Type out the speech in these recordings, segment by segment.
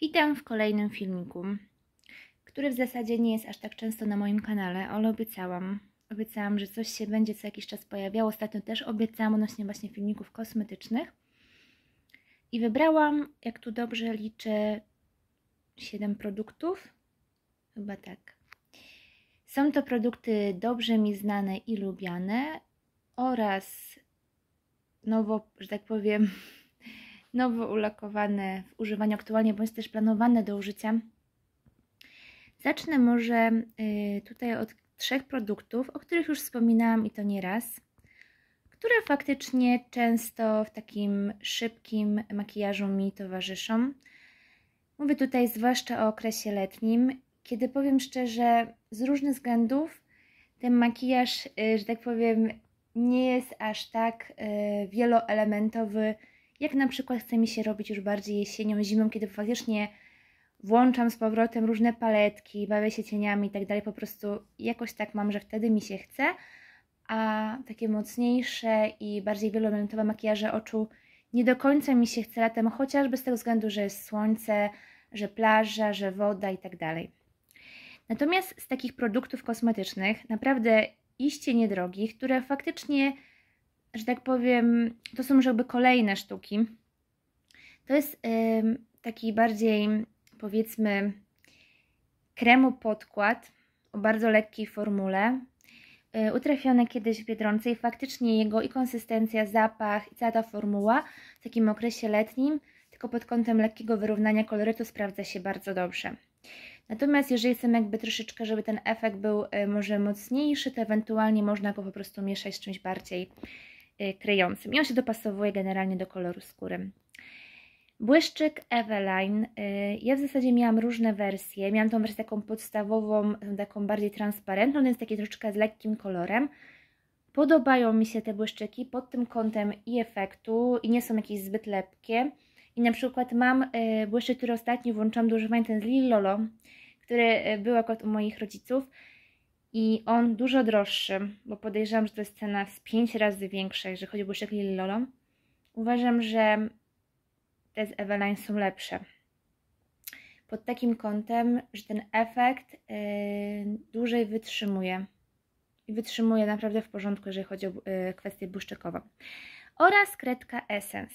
Witam w kolejnym filmiku, który w zasadzie nie jest aż tak często na moim kanale, ale obiecałam. Obiecałam, że coś się będzie co jakiś czas pojawiało. Ostatnio też obiecałam odnośnie właśnie filmików kosmetycznych. I wybrałam, jak tu dobrze liczę, 7 produktów. Chyba tak. Są to produkty dobrze mi znane i lubiane oraz nowo, że tak powiem, nowo ulakowane w używaniu aktualnie, bądź też planowane do użycia. Zacznę może y, tutaj od trzech produktów, o których już wspominałam i to nieraz, które faktycznie często w takim szybkim makijażu mi towarzyszą. Mówię tutaj zwłaszcza o okresie letnim, kiedy powiem szczerze, z różnych względów ten makijaż, y, że tak powiem, nie jest aż tak y, wieloelementowy, jak na przykład chce mi się robić już bardziej jesienią, zimą, kiedy faktycznie włączam z powrotem różne paletki, bawię się cieniami i tak dalej, po prostu jakoś tak mam, że wtedy mi się chce, a takie mocniejsze i bardziej wieloelementowe makijaże oczu nie do końca mi się chce latem, chociażby z tego względu, że jest słońce, że plaża, że woda i tak dalej. Natomiast z takich produktów kosmetycznych, naprawdę iście niedrogich, które faktycznie że tak powiem, to są już jakby kolejne sztuki. To jest taki bardziej, powiedzmy, kremu podkład o bardzo lekkiej formule. Yy, utrafione kiedyś w Biedronce i faktycznie jego i konsystencja, zapach i cała ta formuła w takim okresie letnim, tylko pod kątem lekkiego wyrównania kolorytu sprawdza się bardzo dobrze. Natomiast jeżeli chcemy jakby troszeczkę, żeby ten efekt był e, może mocniejszy, to ewentualnie można go po prostu mieszać z czymś bardziej Y, kryjącym i on się dopasowuje generalnie do koloru skóry. Błyszczyk Eveline. Y, ja w zasadzie miałam różne wersje. Miałam tą wersję taką podstawową, taką bardziej transparentną, więc takie troszeczkę z lekkim kolorem. Podobają mi się te błyszczyki pod tym kątem i efektu i nie są jakieś zbyt lepkie. I na przykład mam y, błyszczyk, który ostatnio włączam do używania, ten z Lilolo, który był akurat u moich rodziców i on dużo droższy, bo podejrzewam, że to jest cena z 5 razy większa, jeżeli chodzi o Lily Lilolą. Uważam, że te z Eveline są lepsze. Pod takim kątem, że ten efekt yy, dłużej wytrzymuje. I wytrzymuje naprawdę w porządku, jeżeli chodzi o yy, kwestię błyszczykową. Oraz kredka Essence.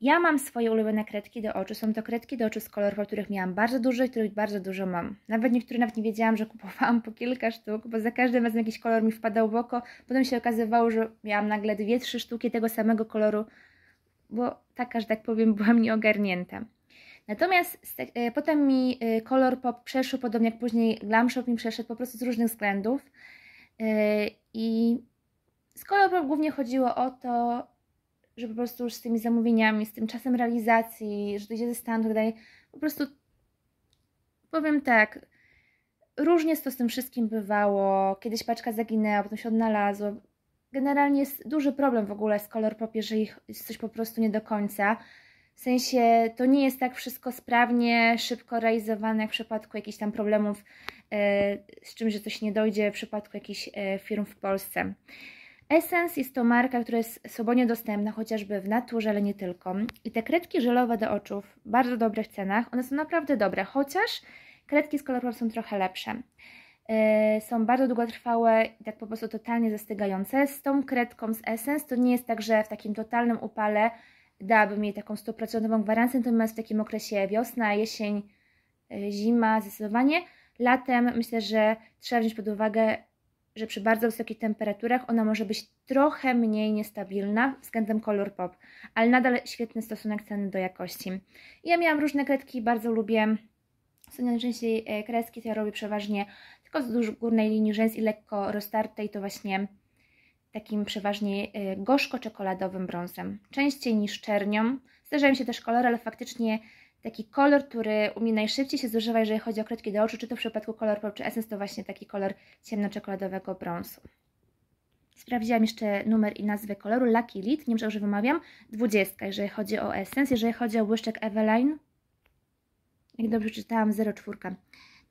Ja mam swoje ulubione kredki do oczu. Są to kredki do oczu z kolorów, których miałam bardzo dużo których bardzo dużo mam. Nawet niektóre nawet nie wiedziałam, że kupowałam po kilka sztuk, bo za każdym razem jakiś kolor mi wpadał w oko. Potem się okazywało, że miałam nagle dwie, trzy sztuki tego samego koloru, bo taka, że tak powiem, byłam nieogarnięta. Natomiast e, potem mi e, kolor pop podobnie jak później glam shop mi przeszedł, po prostu z różnych względów. E, I z kolor pop głównie chodziło o to, że po prostu już z tymi zamówieniami, z tym czasem realizacji, że to idzie ze stanu tak dalej, po prostu powiem tak, różnie to z tym wszystkim bywało. Kiedyś paczka zaginęła, potem się odnalazła. Generalnie jest duży problem w ogóle z kolor że jest coś po prostu nie do końca. W sensie to nie jest tak wszystko sprawnie, szybko realizowane jak w przypadku jakichś tam problemów e, z czymś, że coś nie dojdzie, w przypadku jakichś e, firm w Polsce. Essence jest to marka, która jest swobodnie dostępna, chociażby w naturze, ale nie tylko. I te kredki żelowe do oczu w bardzo dobrych cenach, one są naprawdę dobre, chociaż kredki z kolorem są trochę lepsze. Yy, są bardzo długotrwałe i tak po prostu totalnie zastygające. Z tą kredką z Essence to nie jest tak, że w takim totalnym upale dałabym jej taką 100% gwarancję, natomiast w takim okresie wiosna, jesień, yy, zima zdecydowanie. Latem myślę, że trzeba wziąć pod uwagę że przy bardzo wysokich temperaturach ona może być trochę mniej niestabilna względem kolor pop, ale nadal świetny stosunek ceny do jakości. Ja miałam różne kredki, bardzo lubię, są najczęściej e, kreski, to ja robię przeważnie tylko z górnej linii rzęs i lekko roztartej, to właśnie takim przeważnie e, gorzko-czekoladowym brązem, częściej niż czernią. Zdarzają się też kolory, ale faktycznie taki kolor, który u mnie najszybciej się zużywa, jeżeli chodzi o kredki do oczu, czy to w przypadku kolor Pop, czy Essence, to właśnie taki kolor ciemno czekoladowego brązu. Sprawdziłam jeszcze numer i nazwę koloru, Lucky Lid, nie wiem, że wymawiam, 20, jeżeli chodzi o Essence, jeżeli chodzi o błyszczek Eveline, jak dobrze czytałam, 04.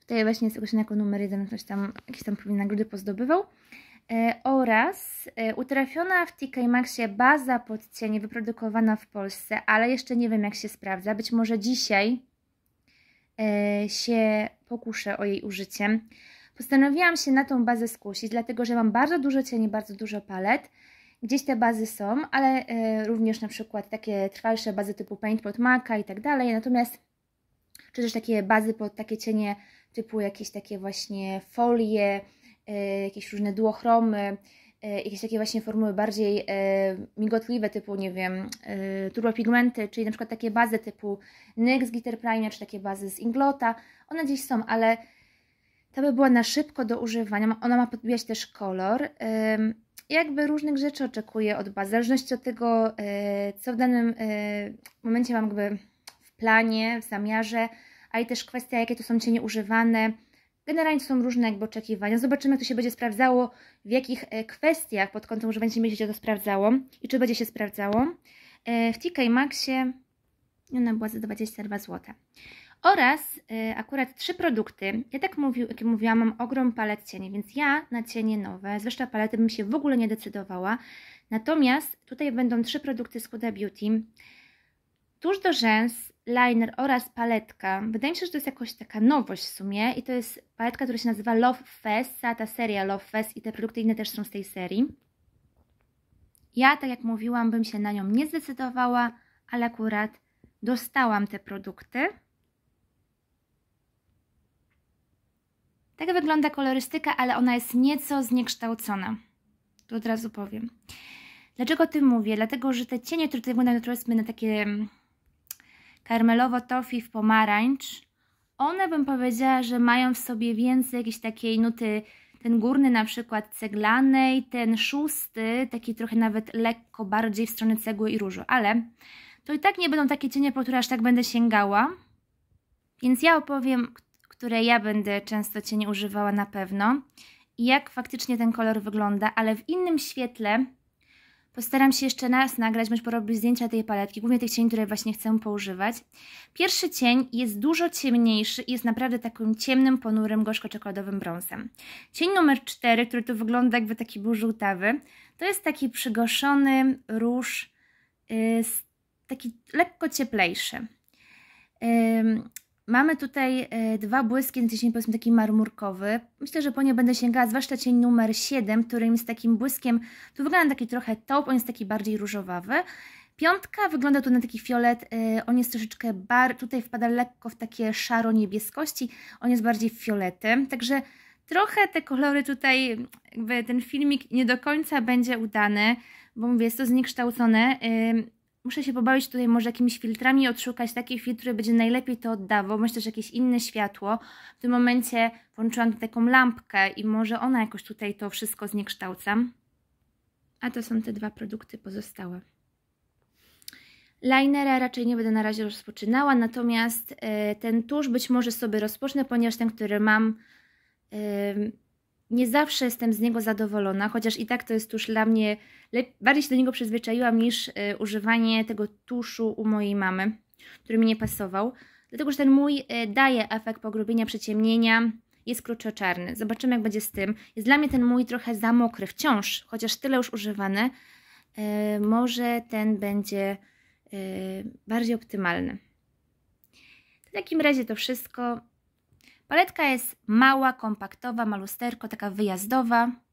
Tutaj właśnie jest określony jako numer 1, ktoś tam, jakiś tam pewnie nagrody pozdobywał. E, oraz e, utrafiona w TK Maxie baza pod cienie wyprodukowana w Polsce, ale jeszcze nie wiem jak się sprawdza. Być może dzisiaj e, się pokuszę o jej użycie. Postanowiłam się na tą bazę skusić, dlatego że mam bardzo dużo cieni, bardzo dużo palet. Gdzieś te bazy są, ale również na przykład takie trwalsze bazy typu Paint pod Maca i tak dalej. Natomiast czy też takie bazy pod takie cienie typu jakieś takie właśnie folie, E, jakieś różne duochromy, e, jakieś takie właśnie formuły bardziej e, migotliwe, typu, nie wiem, turbopigmenty, czyli na przykład takie bazy typu NYX, Glitter Primer, czy takie bazy z Inglota, one gdzieś są, ale ta by była na szybko do używania, ona ma podbijać też kolor. Jakby różnych rzeczy oczekuję od baz, w zależności od tego, co w danym momencie mam jakby w planie, w zamiarze, ale też kwestia, jakie to są cienie używane, Generalnie są różne jakby oczekiwania. Zobaczymy, jak to się będzie sprawdzało, w jakich e, kwestiach pod kątem używania będzie się to sprawdzało i czy będzie się sprawdzało. E, w TK Maxie no, ona była za 22 zł. Oraz e, akurat trzy produkty. Ja tak mówi, jak mówiłam, mam ogrom palet cieni, więc ja na cienie nowe, zwłaszcza palety bym się w ogóle nie decydowała. Natomiast tutaj będą trzy produkty z Huda Beauty. Tuż do rzęs liner oraz paletka. Wydaje mi się, że to jest jakoś taka nowość w sumie i to jest paletka, która się nazywa Love Fest, cała ta seria Love Fest i te produkty inne też są z tej serii. Ja, tak jak mówiłam, bym się na nią nie zdecydowała, ale akurat dostałam te produkty. Tak wygląda kolorystyka, ale ona jest nieco zniekształcona. To od razu powiem. Dlaczego o tym mówię? Dlatego, że te cienie, które tutaj wyglądają, to powiedzmy na takie mm, karmelowo tofi w pomarańcz. One bym powiedziała, że mają w sobie więcej jakiejś takiej nuty, ten górny na przykład ceglanej, ten szósty, taki trochę nawet lekko bardziej w stronę cegły i różu, ale to i tak nie będą takie cienie, po które aż tak będę sięgała. Więc ja opowiem, które ja będę często cienie używała na pewno i jak faktycznie ten kolor wygląda, ale w innym świetle, Postaram się jeszcze raz nagrać, bądź porobić zdjęcia tej paletki, głównie tych cieni, które właśnie chcę poużywać. Pierwszy cień jest dużo ciemniejszy i jest naprawdę takim ciemnym, ponurym, gorzko-czekoladowym brązem. Cień numer 4, który tu wygląda jakby taki był żółtawy, to jest taki przygoszony róż, yy, taki lekko cieplejszy. Yy, Mamy tutaj y, dwa błyski, ten cień powiedzmy taki marmurkowy. Myślę, że po nie będę sięgała, zwłaszcza cień numer 7, którym jest takim błyskiem, tu wygląda taki trochę top, on jest taki bardziej różowawy. Piątka wygląda tu na taki fiolet, y, on jest troszeczkę bar, tutaj wpada lekko w takie szaro-niebieskości, on jest bardziej fiolety, także trochę te kolory tutaj, jakby ten filmik nie do końca będzie udany, bo mówię, jest to zniekształcone muszę się pobawić tutaj może jakimiś filtrami, odszukać taki filtr, który będzie najlepiej to oddawał, myślę, że jakieś inne światło. W tym momencie włączyłam taką lampkę i może ona jakoś tutaj to wszystko zniekształcam. A to są te dwa produkty pozostałe. Linera raczej nie będę na razie rozpoczynała, natomiast e, ten tusz być może sobie rozpocznę, ponieważ ten, który mam nie zawsze jestem z niego zadowolona, chociaż i tak to jest tusz dla mnie, bardziej się do niego przyzwyczaiłam niż y, używanie tego tuszu u mojej mamy, który mi nie pasował. Dlatego, że ten mój y, daje efekt pogrubienia, przyciemnienia, jest kruczoczarny. Zobaczymy jak będzie z tym. Jest dla mnie ten mój trochę za mokry wciąż, chociaż tyle już używane. Y, może ten będzie y, bardziej optymalny. W takim razie to wszystko. Paletka jest mała, kompaktowa, ma lusterko, taka wyjazdowa.